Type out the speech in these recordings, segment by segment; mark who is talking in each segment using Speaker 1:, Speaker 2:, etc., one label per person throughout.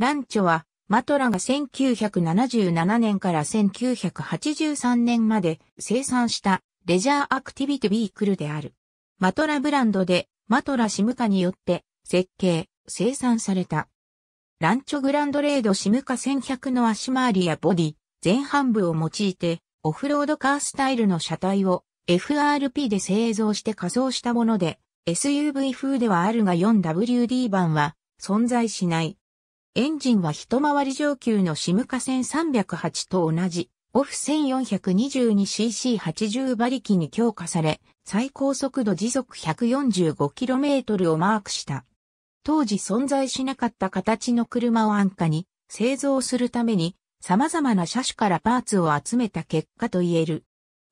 Speaker 1: ランチョは、マトラが1977年から1983年まで生産したレジャーアクティビティビークルである。マトラブランドでマトラシムカによって設計、生産された。ランチョグランドレードシムカ1100の足回りやボディ、前半部を用いてオフロードカースタイルの車体を FRP で製造して仮装したもので SUV 風ではあるが 4WD 版は存在しない。エンジンは一回り上級のシムカ1308と同じ、オフ 1422cc80 馬力に強化され、最高速度時速 145km をマークした。当時存在しなかった形の車を安価に製造するために様々な車種からパーツを集めた結果と言える。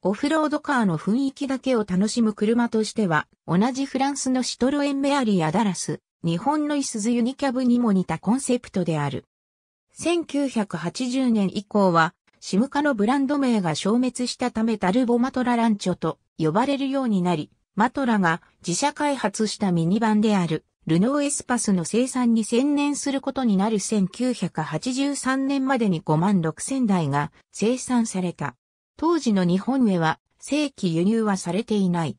Speaker 1: オフロードカーの雰囲気だけを楽しむ車としては、同じフランスのシトロエンメアリアダラス、日本のイスズユニキャブにも似たコンセプトである。1980年以降は、シムカのブランド名が消滅したためタルボマトラランチョと呼ばれるようになり、マトラが自社開発したミニバンであるルノーエスパスの生産に専念することになる1983年までに5万6千台が生産された。当時の日本へは正規輸入はされていない。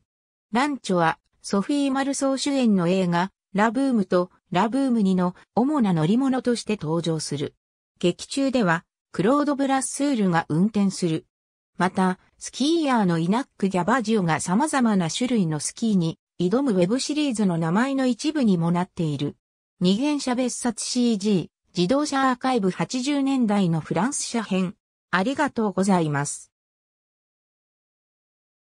Speaker 1: ランチョはソフィー・マルソー主演の映画ラブームとラブーム2の主な乗り物として登場する。劇中では、クロード・ブラッスールが運転する。また、スキーヤーのイナック・ギャバジオが様々な種類のスキーに挑むウェブシリーズの名前の一部にもなっている。二元車別冊 CG、自動車アーカイブ80年代のフランス車編。ありがとうございます。